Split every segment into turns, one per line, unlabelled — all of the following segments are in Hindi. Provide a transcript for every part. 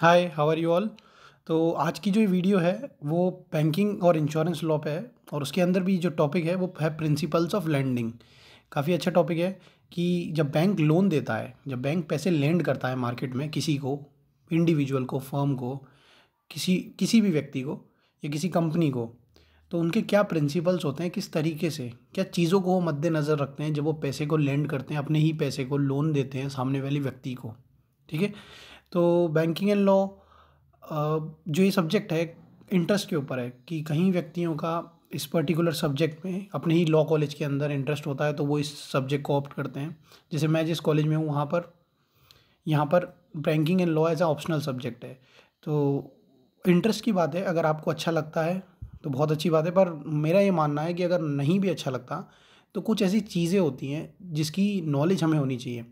hi how are you all तो आज की जो वीडियो है वो बैंकिंग और इंश्योरेंस लॉ पे है और उसके अंदर भी जो टॉपिक है वो है प्रिंसिपल्स ऑफ लैंडिंग काफ़ी अच्छा टॉपिक है कि जब बैंक लोन देता है जब बैंक पैसे लैंड करता है मार्केट में किसी को इंडिविजुअल को फर्म को किसी किसी भी व्यक्ति को या किसी कंपनी को तो उनके क्या प्रिंसिपल्स होते हैं किस तरीके से क्या चीज़ों को वो मद्देनज़र रखते हैं जब वो पैसे को लैंड करते हैं अपने ही पैसे को लोन देते हैं सामने वाले व्यक्ति को ठीक है तो बैंकिंग एंड लॉ जो ये सब्जेक्ट है इंटरेस्ट के ऊपर है कि कहीं व्यक्तियों का इस पर्टिकुलर सब्जेक्ट में अपने ही लॉ कॉलेज के अंदर इंटरेस्ट होता है तो वो इस सब्जेक्ट को ऑप्ट करते हैं जैसे मैं जिस कॉलेज में हूँ वहाँ पर यहाँ पर banking and law as a optional subject है तो इंटरेस्ट की बात है अगर आपको अच्छा लगता है तो बहुत अच्छी बात है पर मेरा ये मानना है कि अगर नहीं भी अच्छा लगता तो कुछ ऐसी चीज़ें होती हैं जिसकी नॉलेज हमें होनी चाहिए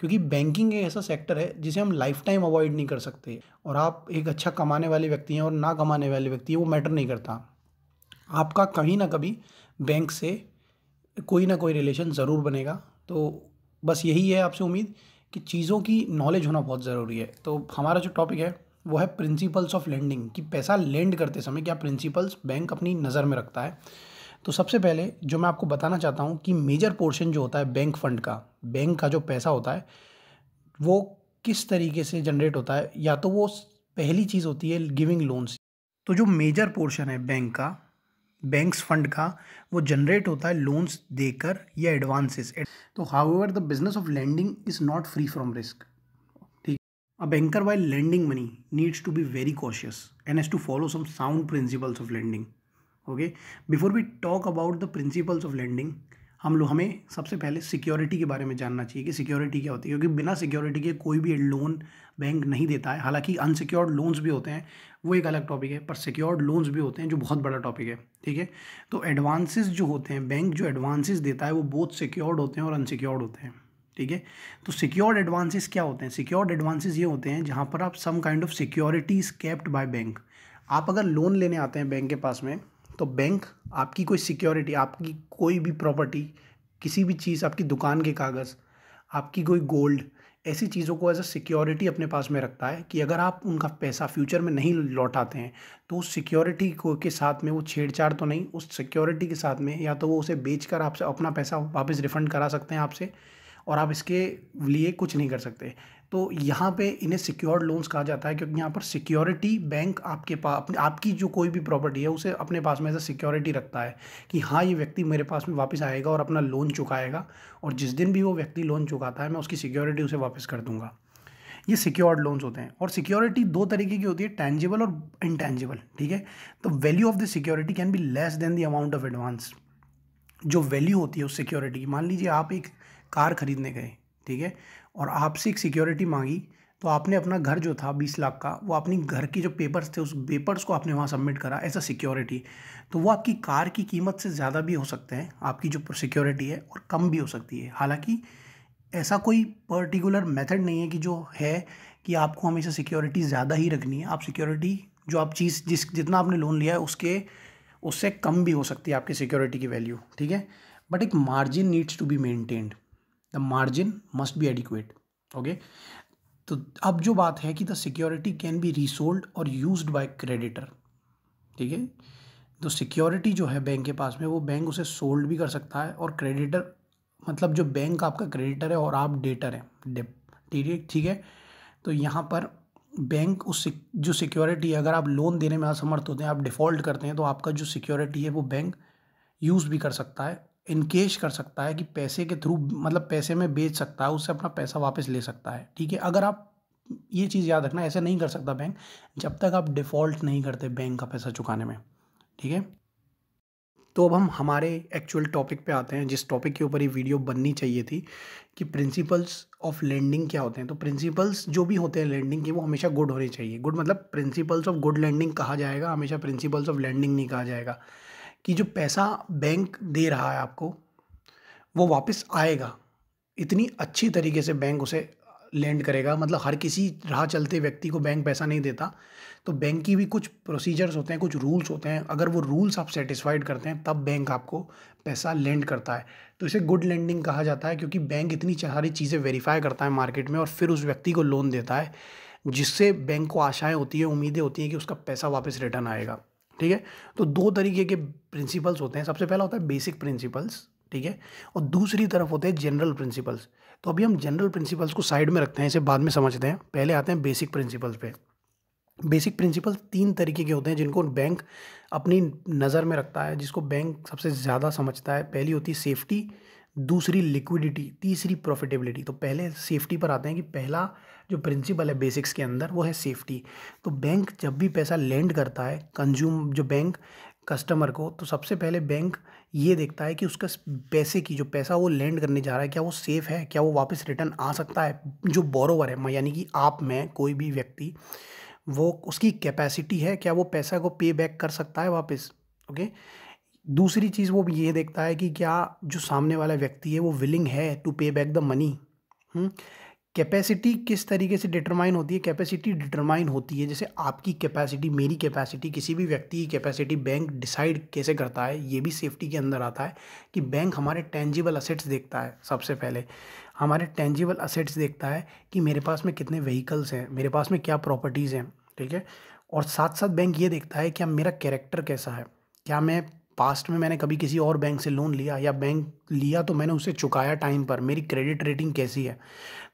क्योंकि बैंकिंग एक ऐसा सेक्टर है जिसे हम लाइफ टाइम अवॉइड नहीं कर सकते और आप एक अच्छा कमाने वाले व्यक्ति हैं और ना कमाने वाले व्यक्ति हैं वो मैटर नहीं करता आपका कहीं ना कभी बैंक से कोई ना कोई रिलेशन ज़रूर बनेगा तो बस यही है आपसे उम्मीद कि चीज़ों की नॉलेज होना बहुत ज़रूरी है तो हमारा जो टॉपिक है वो है प्रिंसिपल्स ऑफ लैंडिंग कि पैसा लेंड करते समय क्या प्रिंसिपल्स बैंक अपनी नज़र में रखता है तो सबसे पहले जो मैं आपको बताना चाहता हूँ कि मेजर पोर्शन जो होता है बैंक फंड का बैंक का जो पैसा होता है वो किस तरीके से जनरेट होता है या तो वो पहली चीज़ होती है गिविंग लोन्स तो जो मेजर पोर्शन है बैंक का बैंक्स फंड का वो जनरेट होता है लोन्स देकर या एडवांसेस तो however the business of lending is not free from risk ठीक a banker why lending money needs to be very cautious and has to follow some sound principles of lending okay before we talk about the principles of lending हम लोग हमें सबसे पहले सिक्योरिटी के बारे में जानना चाहिए कि सिक्योरिटी क्या होती है क्योंकि बिना सिक्योरिटी के कोई भी लोन बैंक नहीं देता है हालांकि अनसिक्योर्ड लोन्स भी होते हैं वो एक अलग टॉपिक है पर सिक्योर्ड लोन्स भी होते हैं जो बहुत बड़ा टॉपिक है ठीक है तो एडवांसेस जो होते हैं बैंक जो एडवांसेस देता है वो बहुत सिक्योर्ड होते हैं और अनसिक्योर्ड होते हैं ठीक है तो सिक्योर्ड एडवांसेस क्या होते हैं सिक्योर्ड एडवांसेस ये होते हैं जहाँ पर आप some kind of securities kept by bank आप अगर लोन लेने आते हैं बैंक के पास में तो बैंक आपकी कोई सिक्योरिटी आपकी कोई भी प्रॉपर्टी किसी भी चीज़ आपकी दुकान के कागज़ आपकी कोई गोल्ड ऐसी चीज़ों को एज अ सिक्योरिटी अपने पास में रखता है कि अगर आप उनका पैसा फ्यूचर में नहीं लौटाते हैं तो उस सिक्योरिटी को के साथ में वो छेड़छाड़ तो नहीं उस सिक्योरिटी के साथ में या तो वो उसे बेच कर आपसे अपना पैसा वापस रिफ़ंड करा सकते हैं आपसे और आप इसके लिए कुछ नहीं कर सकते तो यहाँ पे इन्हें सिक्योर्ड लोन्स कहा जाता है क्योंकि यहाँ पर सिक्योरिटी बैंक आपके पास आपकी जो कोई भी प्रॉपर्टी है उसे अपने पास में एज सिक्योरिटी रखता है कि हाँ ये व्यक्ति मेरे पास में वापस आएगा और अपना लोन चुकाएगा और जिस दिन भी वो व्यक्ति लोन चुकाता है मैं उसकी सिक्योरिटी उसे वापस कर दूँगा ये सिक्योर्ड लोन्स होते हैं और सिक्योरिटी दो तरीके की होती है टेंजिबल और इनटेंजिबल ठीक है तो value of the security can be less than the amount of advance जो वैल्यू होती है उस सिक्योरिटी की मान लीजिए आप एक कार खरीदने गए ठीक है और आपसे एक सिक्योरिटी मांगी तो आपने अपना घर जो था बीस लाख का वो अपनी घर की जो पेपर्स थे उस पेपर्स को आपने वहाँ सबमिट करा एज अ सिक्योरिटी तो वो आपकी कार की कीमत से ज़्यादा भी हो सकते हैं आपकी जो सिक्योरिटी है और कम भी हो सकती है हालांकि ऐसा कोई पर्टिकुलर मेथड नहीं है कि जो है कि आपको हमेशा सिक्योरिटी ज़्यादा ही रखनी है आप सिक्योरिटी जो आप चीज़ जिस जितना आपने लोन लिया है उसके उससे कम भी हो सकती है आपकी सिक्योरिटी की वैल्यू ठीक है बट एक margin needs to be maintained the margin must be adequate okay तो अब जो बात है कि the security can be resold और यूज बाय क्रेडिटर ठीक है तो सिक्योरिटी जो है बैंक के पास में वो बैंक उसे सोल्ड भी कर सकता है और क्रेडिटर मतलब जो बैंक आपका क्रेडिटर है और आप डेटर हैं डेप ठीक है ठीक है तो यहाँ पर बैंक उस जो सिक्योरिटी है अगर आप लोन देने में असमर्थ होते हैं आप डिफ़ॉल्ट करते हैं तो आपका जो सिक्योरिटी है वो बैंक यूज़ भी कर सकता है इनकेश कर सकता है कि पैसे के थ्रू मतलब पैसे में बेच सकता है उससे अपना पैसा वापस ले सकता है ठीक है अगर आप ये चीज़ याद रखना ऐसे नहीं कर सकता बैंक जब तक आप डिफ़ॉल्ट नहीं करते बैंक का पैसा चुकाने में ठीक है तो अब हम हमारे एक्चुअल टॉपिक पे आते हैं जिस टॉपिक के ऊपर ये वीडियो बननी चाहिए थी कि प्रिंसिपल्स ऑफ लैंडिंग क्या होते हैं तो प्रिंसिपल्स जो भी होते हैं लैंडिंग के वो हमेशा गुड होने चाहिए गुड मतलब प्रिंसिपल्स ऑफ गुड लैंडिंग कहा जाएगा हमेशा प्रिंसिपल्स ऑफ लैंडिंग नहीं कहा जाएगा कि जो पैसा बैंक दे रहा है आपको वो वापस आएगा इतनी अच्छी तरीके से बैंक उसे लेंड करेगा मतलब हर किसी राह चलते व्यक्ति को बैंक पैसा नहीं देता तो बैंक की भी कुछ प्रोसीजर्स होते हैं कुछ रूल्स होते हैं अगर वो रूल्स आप सेटिस्फाइड करते हैं तब बैंक आपको पैसा लेंड करता है तो इसे गुड लैंडिंग कहा जाता है क्योंकि बैंक इतनी सारी चीज़ें वेरीफाई करता है मार्केट में और फिर उस व्यक्ति को लोन देता है जिससे बैंक को आशाएं होती है उम्मीदें होती हैं कि उसका पैसा वापस रिटर्न आएगा ठीक है तो दो तरीके के प्रिंसिपल्स होते हैं सबसे पहला होता है बेसिक प्रिंसिपल्स ठीक है और दूसरी तरफ होते हैं जनरल प्रिंसिपल्स तो अभी हम जनरल प्रिंसिपल्स को साइड में रखते हैं इसे बाद में समझते हैं पहले आते हैं बेसिक प्रिंसिपल्स पे बेसिक प्रिंसिपल तीन तरीके के होते हैं जिनको बैंक अपनी नज़र में रखता है जिसको बैंक सबसे ज़्यादा समझता है पहली होती है सेफ्टी दूसरी लिक्विडिटी तीसरी प्रॉफिटेबिलिटी तो पहले सेफ्टी पर आते हैं कि पहला जो प्रिंसिपल है बेसिक्स के अंदर वो है सेफ्टी तो बैंक जब भी पैसा लेंड करता है कंज्यूम जो बैंक कस्टमर को तो सबसे पहले बैंक ये देखता है कि उसका पैसे की जो पैसा वो लेंड करने जा रहा है क्या वो सेफ़ है क्या वो वापस रिटर्न आ सकता है जो बोरोवर है यानी कि आप में कोई भी व्यक्ति वो उसकी कैपेसिटी है क्या वो पैसा को पे बैक कर सकता है वापस ओके दूसरी चीज़ वो ये देखता है कि क्या जो सामने वाला व्यक्ति है वो विलिंग है टू पे बैक द मनी कैपेसिटी किस तरीके से डिटरमाइन होती है कैपेसिटी डिटरमाइन होती है जैसे आपकी कैपेसिटी मेरी कैपेसिटी किसी भी व्यक्ति की कैपेसिटी बैंक डिसाइड कैसे करता है ये भी सेफ्टी के अंदर आता है कि बैंक हमारे टेंजिबल असेट्स देखता है सबसे पहले हमारे टेंजिबल असेट्स देखता है कि मेरे पास में कितने व्हीकल्स हैं मेरे पास में क्या प्रॉपर्टीज़ हैं ठीक है और साथ साथ बैंक ये देखता है कि मेरा कैरेक्टर कैसा है क्या मैं पास्ट में मैंने कभी किसी और बैंक से लोन लिया या बैंक लिया तो मैंने उसे चुकाया टाइम पर मेरी क्रेडिट रेटिंग कैसी है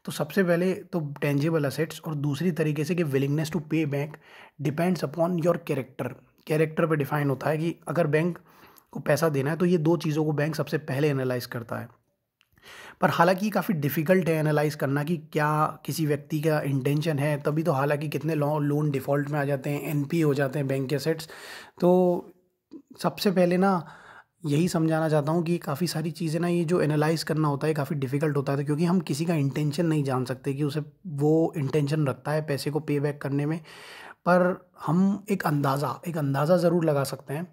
तो सबसे पहले तो टेंजेबल असेट्स और दूसरी तरीके से कि willingness to pay bank depends upon your character character पर डिफाइन होता है कि अगर बैंक को पैसा देना है तो ये दो चीज़ों को बैंक सबसे पहले एनालाइज करता है पर हालांकि काफ़ी डिफ़िकल्ट है एनालाइज करना कि क्या किसी व्यक्ति का इंटेंशन है तभी तो हालांकि कितने लोन डिफ़ॉल्ट में आ जाते हैं एन हो जाते हैं बैंक के सेट्स तो सबसे पहले ना यही समझाना चाहता हूँ कि काफ़ी सारी चीज़ें ना ये जो एनालाइज़ करना होता है काफ़ी डिफ़िकल्ट होता है तो क्योंकि हम किसी का इंटेंशन नहीं जान सकते कि उसे वो इंटेंशन रखता है पैसे को पे बैक करने में पर हम एक अंदाज़ा एक अंदाज़ा ज़रूर लगा सकते हैं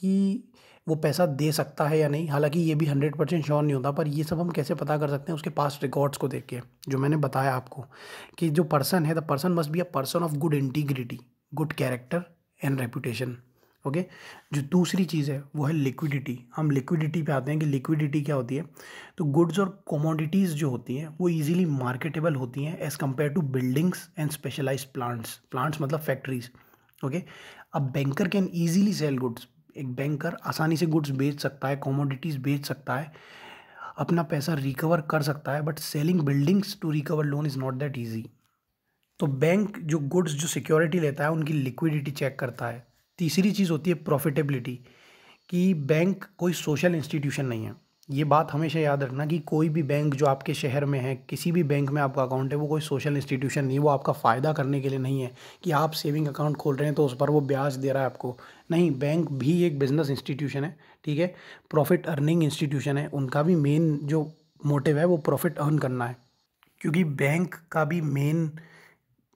कि वो पैसा दे सकता है या नहीं हालांकि ये भी हंड्रेड परसेंट श्योर नहीं होता पर ये सब हम कैसे पता कर सकते हैं उसके पास रिकॉर्ड्स को देख के जो मैंने बताया आपको कि जो पर्सन है the person must be a person of good integrity good character and reputation okay जो दूसरी चीज़ है वो है लिक्विडिटी हम लिक्विडिटी पे आते हैं कि लिक्विडिटी क्या होती है तो गुड्स और कमोडिटीज़ जो होती हैं वो इजीली मार्केटेबल होती हैं as compare to buildings and specialize plants plants मतलब फैक्ट्रीज ओके अब banker can easily sell goods एक बैंकर आसानी से गुड्स बेच सकता है कॉमोडिटीज़ बेच सकता है अपना पैसा रिकवर कर सकता है but selling buildings to recover loan is not that easy तो बैंक जो गुड्स जो सिक्योरिटी लेता है उनकी लिक्विडिटी चेक करता है तीसरी चीज़ होती है प्रॉफिटेबिलिटी कि बैंक कोई सोशल इंस्टीट्यूशन नहीं है ये बात हमेशा याद रखना कि कोई भी बैंक जो आपके शहर में है किसी भी बैंक में आपका अकाउंट है वो कोई सोशल इंस्टीट्यूशन नहीं है वो आपका फ़ायदा करने के लिए नहीं है कि आप सेविंग अकाउंट खोल रहे हैं तो उस पर वो ब्याज दे रहा है आपको नहीं बैंक भी एक बिज़नेस इंस्टीट्यूशन है ठीक है प्रॉफिट अर्निंग इंस्टीट्यूशन है उनका भी मेन जो मोटिव है वो प्रॉफिट अर्न करना है क्योंकि बैंक का भी मेन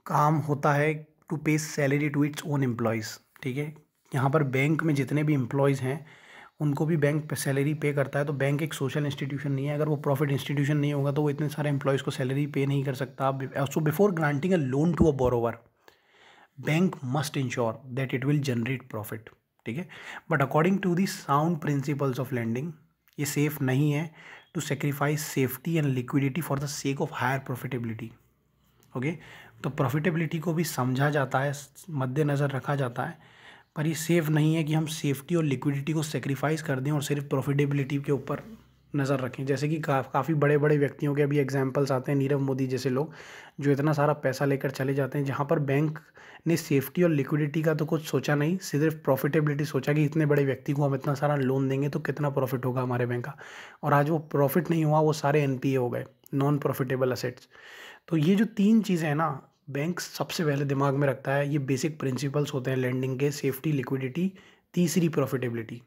काम होता है to pay salary to its own employees ठीक है यहाँ पर बैंक में जितने भी एम्प्लॉयज़ हैं उनको भी बैंक सैलरी पे करता है तो बैंक एक सोशल इंस्टीट्यूशन नहीं है अगर वो प्रॉफिट इंस्टीट्यूशन नहीं होगा तो वो इतने सारे एम्प्लॉयज़ को सैलरी पे नहीं कर सकता so before granting a loan to a borrower bank must ensure that it will generate profit ठीक है but according to the sound principles of lending ये सेफ नहीं है to sacrifice safety and liquidity for the sake of higher profitability okay तो प्रॉफिटेबिलिटी को भी समझा जाता है मद्देनज़र रखा जाता है पर ये सेफ़ नहीं है कि हम सेफ्टी और लिक्विडिटी को सेक्रीफाइस कर दें और सिर्फ प्रॉफिटेबिलिटी के ऊपर नज़र रखें जैसे कि का, काफ़ी बड़े बड़े व्यक्तियों के अभी एग्जाम्पल्स आते हैं नीरव मोदी जैसे लोग जो इतना सारा पैसा लेकर चले जाते हैं जहाँ पर बैंक ने सेफ्टी और लिक्विडिटी का तो कुछ सोचा नहीं सिर्फ प्रॉफिटेबिलिटी सोचा कि इतने बड़े व्यक्ति को हम इतना सारा लोन देंगे तो कितना प्रॉफिट होगा हमारे बैंक का और आज वो प्रॉफिट नहीं हुआ वो सारे एन हो गए नॉन प्रॉफिटेबल असेट्स तो ये जो तीन चीज़ें हैं ना बैंक सबसे पहले दिमाग में रखता है ये बेसिक प्रिंसिपल्स होते हैं लैंडिंग के सेफ्टी लिक्विडिटी तीसरी प्रॉफिटेबिलिटी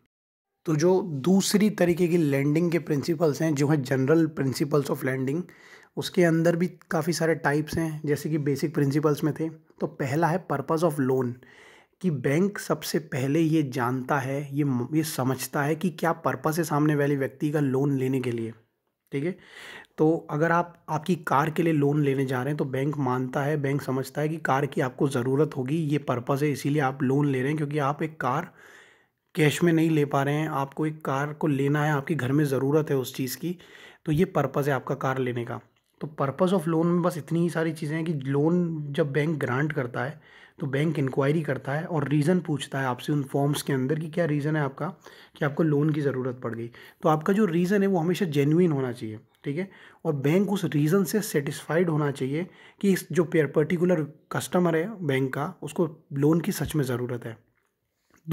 तो जो दूसरी तरीके की लैंडिंग के प्रिंसिपल्स हैं जो हैं जनरल प्रिंसिपल्स ऑफ लैंडिंग उसके अंदर भी काफ़ी सारे टाइप्स हैं जैसे कि बेसिक प्रिंसिपल्स में थे तो पहला है पर्पज़ ऑफ लोन कि बैंक सबसे पहले ये जानता है ये ये समझता है कि क्या पर्पज़ है सामने वाले व्यक्ति का लोन लेने के लिए ठीक है तो अगर आप आपकी कार के लिए लोन लेने जा रहे हैं तो बैंक मानता है बैंक समझता है कि कार की आपको ज़रूरत होगी ये पर्पज़ है इसीलिए आप लोन ले रहे हैं क्योंकि आप एक कार कैश में नहीं ले पा रहे हैं आपको एक कार को लेना है आपके घर में ज़रूरत है उस चीज़ की तो ये पर्पज़ है आपका कार लेने का तो पर्पज़ ऑफ लोन में बस इतनी ही सारी चीज़ें हैं कि लोन जब बैंक ग्रांट करता है तो बैंक इंक्वायरी करता है और रीज़न पूछता है आपसे उन फॉर्म्स के अंदर कि क्या रीज़न है आपका कि आपको लोन की ज़रूरत पड़ गई तो आपका जो रीज़न है वो हमेशा जेन्यून होना चाहिए ठीक है और बैंक उस रीज़न से सेटिस्फाइड होना चाहिए कि इस जो पर्टिकुलर कस्टमर है बैंक का उसको लोन की सच में ज़रूरत है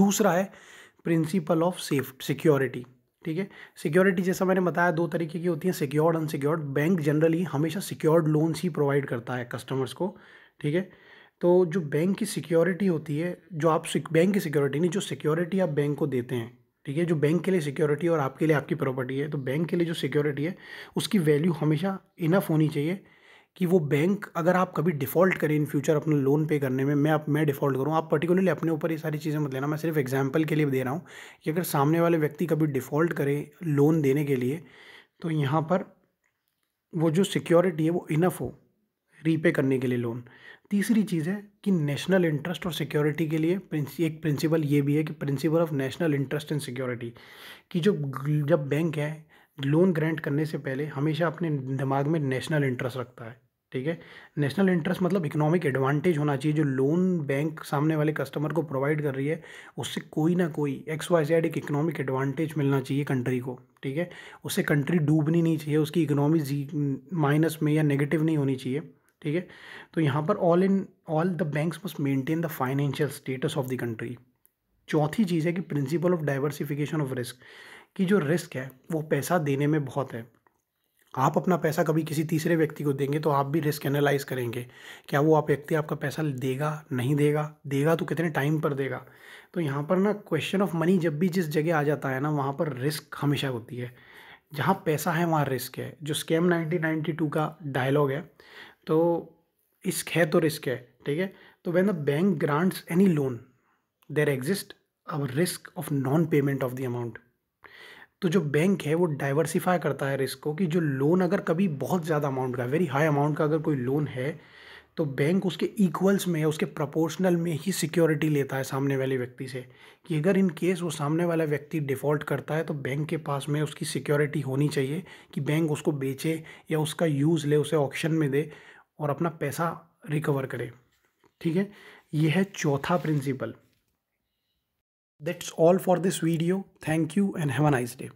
दूसरा है प्रिंसिपल ऑफ सेफ सिक्योरिटी ठीक है सिक्योरिटी जैसा मैंने बताया दो तरीके की होती है सिक्योर्ड अनसिक्योर्ड बैंक जनरली हमेशा सिक्योर्ड लोन्स ही प्रोवाइड करता है कस्टमर्स को ठीक है तो जो बैंक की सिक्योरिटी होती है जो आप बैंक की सिक्योरिटी नहीं जो सिक्योरिटी आप बैंक को देते हैं ठीक है जो बैंक के लिए सिक्योरिटी और आपके लिए आपकी प्रॉपर्टी है तो बैंक के लिए जो सिक्योरिटी है उसकी वैल्यू हमेशा इनफ होनी चाहिए कि वो बैंक अगर आप कभी डिफ़ॉल्ट करें इन फ्यूचर अपना लोन पे करने में मैं आप मैं डिफ़ॉल्ट करूँ आप पर्टिकुलरली अपने ऊपर ये सारी चीज़ें मत लेना मैं सिर्फ एग्जाम्पल के लिए दे रहा हूँ कि अगर सामने वाले व्यक्ति कभी डिफ़ॉल्ट करे लोन देने के लिए तो यहाँ पर वो जो सिक्योरिटी है वो इनफ हो रीपे करने के लिए लोन तीसरी चीज़ है कि नेशनल इंटरेस्ट और सिक्योरिटी के लिए एक प्रिंसिपल ये भी है कि principle of national interest and security कि जो जब बैंक है लोन ग्रांट करने से पहले हमेशा अपने दिमाग में नेशनल इंटरेस्ट रखता है ठीक है नेशनल इंटरेस्ट मतलब इकोनॉमिक एडवांटेज होना चाहिए जो लोन बैंक सामने वाले कस्टमर को प्रोवाइड कर रही है उससे कोई ना कोई एक्स वाई जेड एक इकोनॉमिक एडवांटेज मिलना चाहिए कंट्री को ठीक है उससे कंट्री डूबनी नहीं चाहिए उसकी इकोनॉमी माइनस में या नेगेटिव नहीं होनी चाहिए ठीक है तो यहाँ पर all in all the banks must maintain the financial status of the country चौथी चीज़ है कि principle of diversification of risk कि जो रिस्क है वो पैसा देने में बहुत है आप अपना पैसा कभी किसी तीसरे व्यक्ति को देंगे तो आप भी रिस्क एनालाइज करेंगे क्या वो आप व्यक्ति आपका पैसा देगा नहीं देगा देगा तो कितने टाइम पर देगा तो यहाँ पर ना क्वेश्चन ऑफ मनी जब भी जिस जगह आ जाता है ना वहाँ पर रिस्क हमेशा होती है जहाँ पैसा है वहाँ रिस्क है जो स्कैम नाइनटीन टू का डायलॉग है तो इस्क है तो रिस्क है ठीक है तो when the bank grants any loan there exist a risk of non payment of the amount तो जो बैंक है वो डाइवर्सिफाई करता है रिस्क को कि जो लोन अगर कभी बहुत ज़्यादा अमाउंट का वेरी हाई अमाउंट का अगर कोई लोन है तो बैंक उसके इक्वल्स में उसके प्रपोर्शनल में ही सिक्योरिटी लेता है सामने वाले व्यक्ति से कि अगर इन केस वो सामने वाला व्यक्ति डिफ़ॉल्ट करता है तो बैंक के पास में उसकी सिक्योरिटी होनी चाहिए कि बैंक उसको बेचे या उसका यूज़ ले उसे ऑप्शन में दे और अपना पैसा रिकवर करे ठीक है यह है चौथा principle that's all for this video thank you and have a nice day